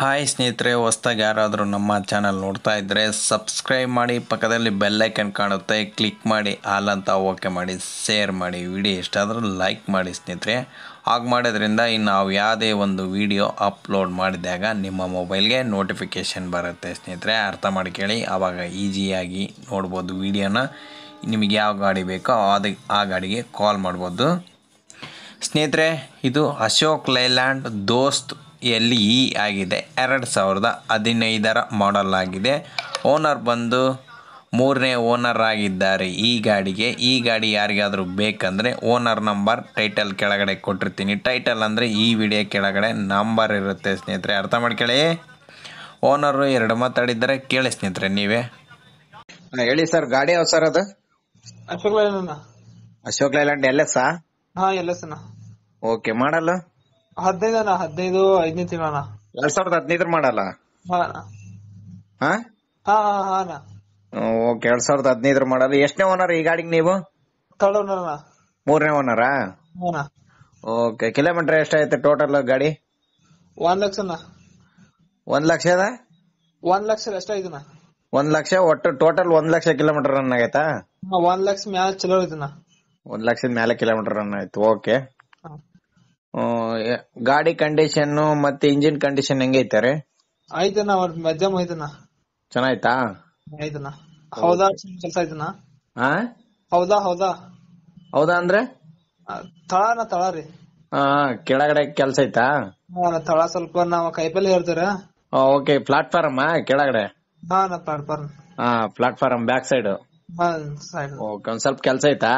hi ಸ್ನೇಹಿತರೆ ಹೊಸ್ದಾಗಿ ಯಾರಾದರೂ ನಮ್ಮ ಚಾನಲ್ ನೋಡ್ತಾ ಇದ್ದರೆ ಸಬ್ಸ್ಕ್ರೈಬ್ ಮಾಡಿ ಪಕ್ಕದಲ್ಲಿ ಬೆಲ್ಲೈಕನ್ ಕಾಣುತ್ತೆ ಕ್ಲಿಕ್ ಮಾಡಿ ಆಲ್ ಅಂತ ಓಕೆ ಮಾಡಿ ಶೇರ್ ಮಾಡಿ ವಿಡಿಯೋ ಎಷ್ಟಾದರೂ ಲೈಕ್ ಮಾಡಿ ಸ್ನೇಹಿತರೆ ಹಾಗೆ ಮಾಡೋದ್ರಿಂದ ಇನ್ನು ನಾವು ಯಾವುದೇ ಒಂದು ವಿಡಿಯೋ ಅಪ್ಲೋಡ್ ಮಾಡಿದಾಗ ನಿಮ್ಮ ಮೊಬೈಲ್ಗೆ ನೋಟಿಫಿಕೇಷನ್ ಬರುತ್ತೆ ಸ್ನೇಹಿತರೆ ಅರ್ಥ ಕೇಳಿ ಆವಾಗ ಈಸಿಯಾಗಿ ನೋಡ್ಬೋದು ವಿಡಿಯೋನ ನಿಮಗೆ ಯಾವ ಗಾಡಿ ಬೇಕೋ ಅದು ಆ ಗಾಡಿಗೆ ಕಾಲ್ ಮಾಡ್ಬೋದು ಸ್ನೇಹಿತರೆ ಇದು Ashok Leyland Dost L E ಆಗಿದೆ ಎರಡು ಸಾವಿರದ ಹದಿನೈದರ ಮಾಡಲ್ ಆಗಿದೆ ಓನರ್ ಬಂದು ಮೂರನೇ ಓನರ್ ಆಗಿದ್ದಾರೆ ಈ ಗಾಡಿಗೆ ಈ ಗಾಡಿ ಯಾರಿಗಾದರೂ ಬೇಕಂದರೆ ಓನರ್ ನಂಬರ್ ಟೈಟಲ್ ಕೆಳಗಡೆ ಕೊಟ್ಟಿರ್ತೀನಿ ಟೈಟಲ್ ಅಂದರೆ ಈ ವಿಡಿಯೋ ಕೆಳಗಡೆ ನಂಬರ್ ಇರುತ್ತೆ ಸ್ನೇಹಿತರೆ ಅರ್ಥ ಮಾಡ್ಕೊಳ್ಳಿ ಓನರು ಎರಡು ಮಾತಾಡಿದ್ದಾರೆ ಕೇಳಿ ಸ್ನೇಹಿತರೆ ನೀವೇ ಹೇಳಿ ಸರ್ ಗಾಡಿ ಯಾವ ಸರ್ ಅದು Ashok Leyland Ashok Leyland L okay ಮಾಡಲ್ಲ ಹದಿನೈದು ಅಣ್ಣ ಹದಿನೈದು ಐದನೇ ತಿಂಗಳ ಎರಡ್ ಸಾವಿರದ ಹದಿನೈದರ ಮಾಡಲ್ಲ ಅಣ್ಣ ಓಕೆ ಎರಡ್ ಸಾವಿರದ ಹದಿನೈದರ ಮಾಡಲ್ಲ ಎಷ್ಟನೇ ಓನರ್ ಈ ಗಾಡಿಗೆ ನೀವು ಥರ್ಡ್ ಓನರ್ ಅಣ್ಣ ಮೂರನೇ ಓನರಾ ಓಕೆ ಕಿಲೋಮೀಟರ್ ಎಷ್ಟಾಯ್ತು ಟೋಟಲ್ ಗಾಡಿ ಒಂದ್ ಲಕ್ಷ ಅಣ್ಣ ಒಂದ್ ಲಕ್ಷದ ಒಂದ್ ಲಕ್ಷ ಎಷ್ಟಾಯ್ತು ಒಂದ್ ಲಕ್ಷ ಒಟ್ಟು ಟೋಟಲ್ ಒಂದ್ ಲಕ್ಷ ಕಿಲೋಮೀಟರ್ ರನ್ ಆಗೈತಾ ಒಂದ್ ಲಕ್ಷ ಮ್ಯಾಲ ಚಲೋ ಐತಣ್ಣ ಒಂದ್ ಲಕ್ಷದ ಮೇಲೆ ಕಿಲೋಮೀಟರ್ ರನ್ ಆಯ್ತು ಓಕೆ ಗಾಡಿ ಕಂಡೀಷನ್ ಮತ್ತೆ ಇಂಜಿನ್ ಕಂಡೀಷನ್ ಹೆಂಗೈತೆ ರೀ ಐತನ ಮಧ್ಯಮ ಆಯ್ತನ ಚೆನ್ನಾಯ್ತಾ ಆಯ್ತನ ಹೌದಾ ಕೆಲಸ ಐತನ ಹೌದಾ ಹೌದಾ ಹೌದಾ ಅಂದ್ರೆ ತಳನ ತಳ ರೀ ಹಾ ಕೆಳಗಡೆ ಕೆಲಸ ಐತಾ ತಳ ಸ್ವಲ್ಪ ನಾವ್ ಕೈಪಲ್ಲಿ ಹೇಳ್ತೀರ ಓಕೆ ಪ್ಲಾಟ್ಫಾರ್ಮ್ ಕೆಳಗಡೆ ಹಾ ಪ್ಲಾಟ್ಫಾರ್ಮ್ ಹಾ ಪ್ಲಾಟ್ಫಾರ್ಮ್ ಬ್ಯಾಕ್ ಸೈಡ್ ಒಂದ್ ಸ್ವಲ್ಪ ಕೆಲಸ ಐತಾ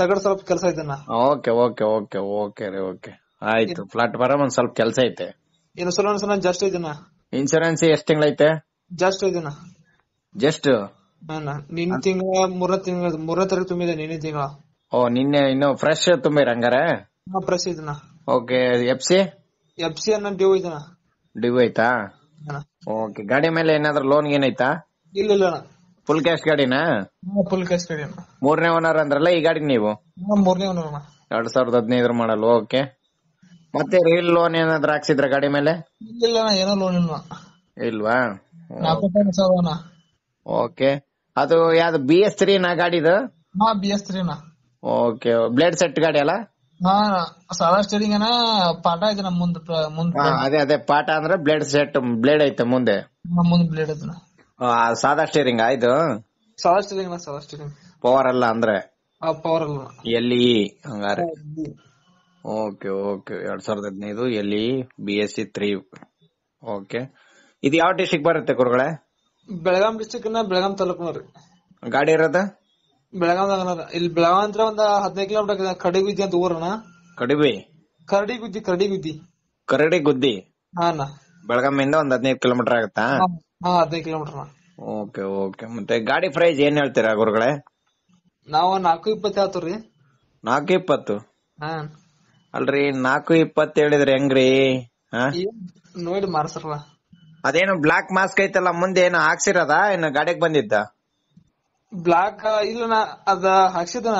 ತಗಡ್ ಸ್ವಲ್ಪ ಕೆಲ್ಸ ಇದನ್ನ ಓಕೆ ಓಕೆ ಓಕೆ ಓಕೆ ರೀ ಓಕೆ ಆಯ್ತು ಬರ ಒಂದ್ ಸ್ವಲ್ಪ ಕೆಲ್ಸ ಐತೆ ಇನ್ಸೂರೆನ್ಸ್ ನಾನು ಜಾಸ್ತಿ ಇದನ್ನ ಇನ್ಸೂರೆನ್ಸ್ ಎಷ್ಟ್ ತಿಂಗಳೈತೆ ಜಾಸ್ತಿ ಇದನ್ನ ಜಸ್ಟ್ ನಿನ್ ತಿಂಗಳ ಮೂರ ತಿಂಗಳ ಮೂರ ತಾರೀಕು ತುಂಬಿದೆ ನಿನ್ನೆ ತಿಂಗಳ ಓ ನಿನ್ನೆ ಇನ್ನು ಫ್ರೆಶ್ ತುಂಬಿರ ಹಂಗಾರೆ ಫ್ರೆಶ್ ಇದನ್ನ okay F C F C ಅನ್ನೋ ಡ್ಯೂ ಇದನ್ನ ಡ್ಯೂ ಐತಾ ಓಕೆ ಗಾಡಿ ಮೇಲೆ ಏನಾದ್ರೂ ಲೋನ್ ಏನೈತಾ ಇಲ್ಲ ಇಲ್ಲ ಫುಲ್ ಕ್ಯಾಶ್ ಗಾಡಿನ ಫುಲ್ ಕ್ಯಾಶ್ ಗಾಡಿ ಮೂರನೇ ಓನರ್ ಅಂದ್ರಲ್ಲ ಈ ಗಾಡಿ ನೀವು ಮೂರನೇ ಓನರ್ ಎರಡ್ ಸಾವಿರದ ಹದಿನೈದರ ಮಾಡಲ್ ಓಕೆ ಮತ್ತೆ ರೈಲ್ ಲೋನ್ ಏನಾದ್ರು ಹಾಕ್ಸಿದ್ರ ಗಾಡಿ ಮೇಲೆ ಇಲ್ಲ ಏನೋ ಲೋನ್ ಇಲ್ವಾ ಇಲ್ವಾ ಓಕೆ ಅದು ಯಾವ್ದು ಬಿ ಎಸ್ ತ್ರೀ ನಾ ಗಾಡಿದು ಹಾ ಬಿ ನಾ ಓಕೆ ಬ್ಲೇಡ್ ಸೆಟ್ ಗಾಡಿ ಅಲ್ಲ ಹಾ ಪಾಠ ಇದೆ ಅದೇ ಅದೇ ಪಾಠ ಅಂದ್ರೆ ಬ್ಲೇಡ್ ಸೆಟ್ ಬ್ಲೇಡ್ ಐತೆ ಮುಂದೆ ಬ್ಲೇಡ್ ಐತೆ ಸಾದಾ ಸ್ಟೀರಿಂಗ್ ಇದು ಸಾದಾ ಸ್ಟೀರಿಂಗ್ ಸಾದಾ ಸ್ಟೀರಿಂಗ್ ಪವರ್ ಅಲ್ಲ ಅಂದ್ರೆ ಪವರ್ ಅಲ್ಲ ಎಲ್ಲಿ ಹಂಗಾರೆ ಓಕೆ ಓಕೆ ಎರಡ್ ಸಾವಿರದ ಹದಿನೈದು ಎಲ್ಲಿ B S C three okay ಇದು ಯಾವ ಡಿಸ್ಟಿಕ್ ಬರುತ್ತೆ ಕುರುಗಳೆ ಬೆಳಗಾಂ ಡಿಸ್ಟಿಕ್ ನ ಬೆಳಗಾಂ ತಾಲೂಕು ನೋಡ್ರಿ ಗಾಡಿ ಇರೋದ ಬೆಳಗಾಂ ಇಲ್ಲಿ ಬೆಳಗಾಂ ಅಂದ್ರೆ ಒಂದ್ ಹದಿನೈದು ಕಿಲೋಮೀಟರ್ ಕಡಿಗುದ್ದಿ ಅಂತ ಊರಣ ಕಡಿಬಿ ಕರಡಿ ಗುದ್ದಿ ಕರಡಿ ಗುದ್ದಿ ಕರಡಿ ಗುದ್ದಿ ಹಾ ಬೆಳಗಾಂ ಇಂದ ಒಂದ್ ಹದಿನೈದು ಕಿಲೋಮೀಟರ್ ಆಗುತ್ತಾ ಹಾ ಹದಿನೈದು ಕಿಲೋಮೀಟರ್ ಓಕೆ ಓಕೆ ಮತ್ತೆ ಗಾಡಿ ಪ್ರೈಸ್ ಏನ್ ಹೇಳ್ತೀರಾ ಗುರುಗಳೇ ನಾವು ನಾಲ್ಕು ಇಪ್ಪತ್ತು ಹೇಳ್ತೀವ್ರಿ ನಾಲ್ಕು ಇಪ್ಪತ್ತು ಹಾ ಅಲ್ರಿ ನಾಲ್ಕು ಇಪ್ಪತ್ತು ಹೇಳಿದ್ರೆ ಹೆಂಗ್ರಿ ರೀ ನೋಡಿ ಮಾರ್ಸರಲ್ಲ ಅದೇನು ಬ್ಲಾಕ್ ಮಾಸ್ಕ್ ಐತಲ್ಲ ಮುಂದೆ ಏನು ಹಾಕ್ಸಿರದ ಏನು ಗಾಡಿಗೆ ಬಂದಿದ್ದ ಬ್ಲಾಕ್ ಇಲ್ಲ ನಾ ಅದ ಹಾಕ್ಸಿದ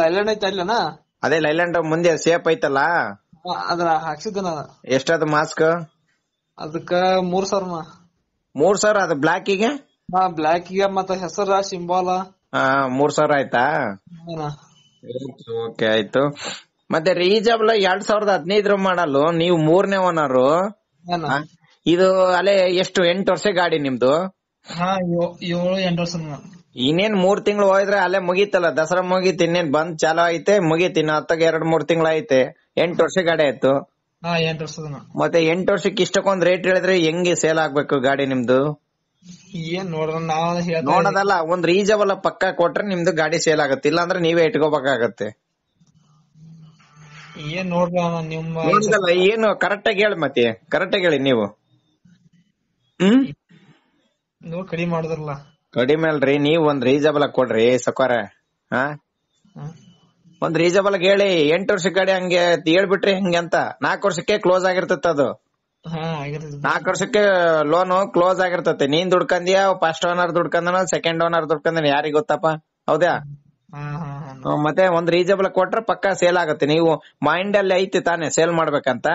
ಲೈಲ್ಯಾಂಡ್ ಐತ ಇಲ್ಲನ ಅದೇ ಲೈಲ್ಯಾಂಡ್ ಮುಂದೆ ಸೇಫ್ ಐತಲ್ಲ ಅದನ್ನ ಹಾಕ್ಸಿದ್ದನ ಎಷ್ಟದ ಮಾಸ್ಕ್ ಅದಕ್ಕ ಮೂರ್ ಸಾವಿರನ ಮೂರ್ ಸಾವಿರ ಅದು ಬ್ಲಾಕ್ ಗೆ ಹಾ ಬ್ಲಾಕ್ ಗೆ ಮತ್ತ ಹೆಸರ ಸಿಂಬಾಲ ಹಾ ಮೂರ್ ಸಾವಿರ ಆಯ್ತಾ ಓಕೆ ಆಯ್ತು ಮತ್ತೆ ರೀಜಬಲ್ ಎರಡ್ ಸಾವಿರದ ಹದಿನೈದರ ಮಾಡಲು ನೀವು ಮೂರನೇ ಓನರ್ ಇದು ಅಲೆ ಎಷ್ಟು ಎಂಟು ವರ್ಷ ಗಾಡಿ ನಿಮ್ದು ಏಳು ಎಂಟು ವರ್ಷ ಇನ್ನೇನ್ ಮೂರ್ ತಿಂಗಳು ಹೋಯ್ದ್ರೆ ಅಲ್ಲೇ ಮುಗೀತಲ್ಲ ದಸರಾ ಮುಗೀತು ಇನ್ನೇನ್ ಬಂದ್ ಚಾಲೋ ಐತೆ ಮುಗೀತು ಇನ್ನ ಹತ್ತಾಗ ಎರಡ್ ಮೂರ್ ತಿಂಗಳು ಐತೆ ಎಂಟು ವರ್ಷ ಗಾಡಿ ಆಯ್ತು ಮತ್ತೆ ಎಂಟು ವರ್ಷಕ್ಕೆ ಇಷ್ಟಕ್ಕೊಂದ್ ರೇಟ್ ಹೇಳಿದ್ರೆ ಹೆಂಗೆ ಸೇಲ್ ಆಗ್ಬೇಕು ಗಾಡಿ ನಿಮ್ದು ಏನ್ ನೋಡೋಣ ನೋಡೋದಲ್ಲ ಒಂದ್ ರೀಸನಬಲ್ ಪಕ್ಕ ಕೊಟ್ರೆ ನಿಮ್ದು ಗಾಡಿ ಸೇಲ್ ಆಗುತ್ತೆ ಇಲ್ಲ ಅಂದ್ರೆ ನೀವೇ ಇಟ್ಕೋಬೇಕಾಗತ್ತೆ ಏನ್ ನೋಡೋಣ ನಿಮ್ಮ ಏನು ಕರೆಕ್ಟ್ ಆಗಿ ಹೇಳಿ ಮತ್ತೆ ಕರೆಕ್ಟ್ ಆಗಿ ಹೇಳಿ ನೀವು ಹ್ಮ್ ನೀವು ಕಡಿಮೆ ಮಾಡಿದ್ರಲ್ಲ ಕಡಿಮೆ ಅಲ್ರಿ ನೀವ್ ಒಂದ್ ರೀಸನಬಲ್ ಕೊಡ್ರಿ ಸಕೋರ ಹಾ ಒಂದ್ ರೀಸನಬಲ್ ಹೇಳಿ ಎಂಟು ವರ್ಷ ಕಡೆ ಹಂಗೆ ಹೇಳ್ಬಿಟ್ರಿ ಹಂಗೆ ಅಂತ ನಾಲ್ಕು ವರ್ಷಕ್ಕೆ ಕ್ಲೋಸ್ ಆಗಿರ್ತೈತೆ ಅದು ನಾಲ್ಕು ವರ್ಷಕ್ಕೆ ಲೋನ್ ಕ್ಲೋಸ್ ಆಗಿರ್ತೈತೆ ನೀನ್ ದುಡ್ಕಂದಿಯ ಫಸ್ಟ್ ಓನರ್ ದುಡ್ಕಂದನ ಸೆಕೆಂಡ್ ಓನರ್ ದುಡ್ಕಂದನ ಯಾರಿಗ್ ಗೊತ್ತಪ್ಪ ಹೌದಾ ಮತ್ತೆ ಒಂದ್ ರೀಸನಬಲ್ ಕೊಟ್ರೆ ಪಕ್ಕಾ ಸೇಲ್ ಆಗುತ್ತೆ ನೀವು ಮೈಂಡ್ ಅಲ್ಲಿ ಐತಿ ತಾನೇ ಸೇಲ್ ಮಾಡ್ಬೇಕಂತ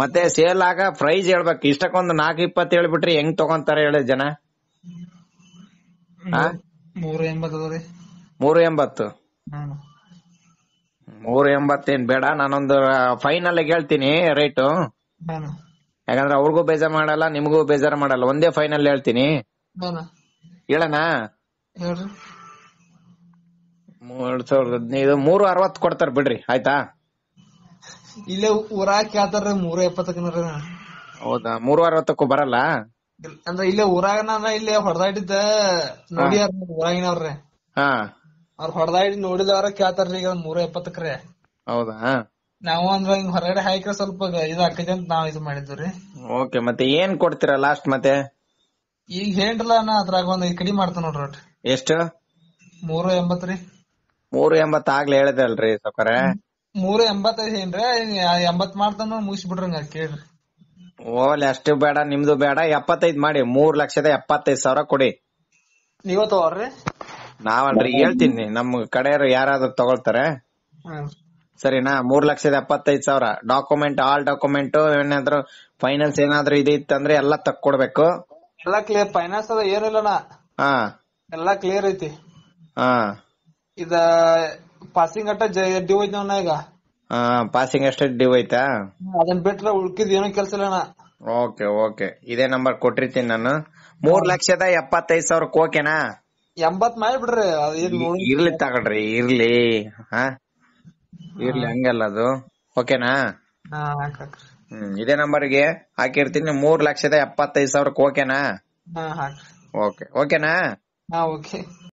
ಮತ್ತೆ ಸೇಲ್ ಆಗ ಪ್ರೈಸ್ ಹೇಳ್ಬೇಕು ಇಷ್ಟಕ್ಕೊಂದು ನಾಲ್ಕು ಇಪ್ಪತ್ತು ಹೇಳ್ಬಿಟ್ರಿ ಹೆಂಗ್ ತಗೊಂತಾರೆ ಹೇಳಿ ಜನ ಮೂರು ಎಂಬತ್ತು ಮೂರು ಎಂಬತ್ತೇನ್ ಬೇಡ ನಾನೊಂದು ಫೈನಲ್ ಆಗಿ ಹೇಳ್ತೀನಿ ರೇಟು ಯಾಕಂದ್ರೆ ಅವ್ರಿಗೂ ಬೇಜಾರ್ ಮಾಡಲ್ಲ ನಿಮಗೂ ಬೇಜಾರ್ ಮಾಡಲ್ಲ ಒಂದೇ ಫೈನಲ್ ಹೇಳ್ತೀನಿ ಹೇಳಣ ಮೂರ್ ಸಾವಿರದ ಹದಿನೈದು ಮೂರು ಅರವತ್ ಕೊಡ್ತಾರ ಬಿಡ್ರಿ ಆಯ್ತಾ ಇಲ್ಲ ಊರಾಗ ಕೇಳ್ತಾರ ಮೂರು ಎಪ್ಪತ್ತಕ್ಕನ ಹೌದಾ ಮೂರು ಅರವತ್ತಕ್ಕೂ ಬರಲ್ಲ ಅಂದ್ರೆ ಇಲ್ಲೇ ಊರಾಗ ನಾನು ಇಲ್ಲೇ ಹೊಡೆದಾಡಿದ್ದ ನೋಡಿ ಊರಾಗಿನವ್ರೆ ಹಾ ಅವ್ರ ಹೊಡೆದಾಡಿ ನೋಡಿದವರ ಕೇಳ್ತಾರ ಈಗ ಒಂದ್ ನೂರ ಎಪ್ಪತ್ತಕ್ರೆ ಹೌದಾ ನಾವು ಅಂದ್ರ ಹಿಂಗ್ ಹೊರಗಡೆ ಹಾಕಿ ಸ್ವಲ್ಪ ಇದು ಆಕೈತಿ ಅಂತ ನಾವ್ ಇದು ಮಾಡಿದ್ವಿ ಓಕೆ ಮತ್ತೆ ಏನ್ ಕೊಡ್ತೀರಾ ಲಾಸ್ಟ್ ಮತ್ತೆ ಈಗ ಹೇಳ್ರಲ್ಲ ನಾ ಅದ್ರಾಗ ಒಂದ್ ಕಡಿಮೆ ಮಾಡ್ತಾನ ನೋಡ್ರಿ ಒಟ್ ಎಷ್ಟು ಮೂರು ಎಂಬತ್ ರೀ ಮೂರು ಎಂಬತ್ ಹೇಳಿದೆ ಅಲ್ರಿ ಸೌಕರ್ಯ ಮೂರು ಎಂಬತ್ತೈದು ಏನ್ರಿ ಎಂಬತ್ ಮಾಡ್ತಾನ ಮುಗಿಸ್ಬಿಡ್ರಿ ಹಂಗ ಕೇಳ್ರಿ ಓಲ್ ಅಷ್ಟು ಬೇಡ ನಿಮ್ದು ಬೇಡ ಎಪ್ಪತ್ತೈದ್ ಮಾಡಿ ಮೂರ್ ಲಕ್ಷದ ಎಪ್ಪತ್ತೈದ್ ಸಾವಿರ ಕೊಡಿ ನೀವ ತಗೋರಿ ನಾವಲ್ರಿ ಹೇಳ್ತೀನಿ ನಮ್ ಕಡೆಯವ್ರು ಯಾರಾದ್ರೂ ತಗೊಳ್ತಾರೆ ಸರಿನಾ ಮೂರ್ ಲಕ್ಷದ ಎಪ್ಪತ್ತೈದ್ ಸಾವಿರ ಡಾಕ್ಯುಮೆಂಟ್ ಆಲ್ ಡಾಕ್ಯುಮೆಂಟ್ ಏನಾದ್ರು ಫೈನಾನ್ಸ್ ಏನಾದ್ರು ಇದಿತ್ತಂದ್ರೆ ಎಲ್ಲಾ ತಕ್ಕೊಡ್ಬೇಕು ಎಲ್ಲಾ ಕ್ಲಿಯರ್ ಫೈನಾನ್ಸ್ ಅದ ಏನಿಲ್ಲಣ್ಣ ಹಾ ಎಲ್ಲಾ ಕ್ಲಿಯರ್ ಐತಿ ಹಾ ಇದ ಪಾಸಿಂಗ್ ಅಟ್ಟ ಡ್ಯೂ ಐತಿ ಈಗ ಹಾ ಪಾಸಿಂಗ್ ಅಷ್ಟೇ ಡ್ಯೂ ಐತಾ ಅದನ್ ಬಿಟ್ರೆ ಉಳ್ಕಿದ್ ಏನೋ ಕೆಲ್ಸ ಇಲ್ಲ ಓಕೆ ಓಕೆ ಇದೇ ನಂಬರ್ ಕೊಟ್ಟಿರ್ತೀನಿ ನಾನು ಮೂರ್ ಲಕ್ಷದ ಎಪ್ಪತ್ತೈದ್ ಸಾವಿರಕ್ಕೆ ಓಕೆನಾ ಎಂಬತ್ ಬಿಡ್ರಿ ಇರ್ಲಿ ತಗೊಳ್ರಿ ಇರ್ಲಿ ಇರ್ಲಿ ಹಂಗಲ್ಲ ಅದು ಓಕೆನಾ ಹ್ಮ್ ಇದೇ ನಂಬರ್ಗೆ ಹಾಕಿರ್ತೀನಿ ಮೂರ್ ಲಕ್ಷದ ಎಪ್ಪತ್ತೈದು ಸಾವಿರಕ್ಕೆ ಓಕೆನಾ ಓಕೆ ಓಕೆನಾ ಓಕೆ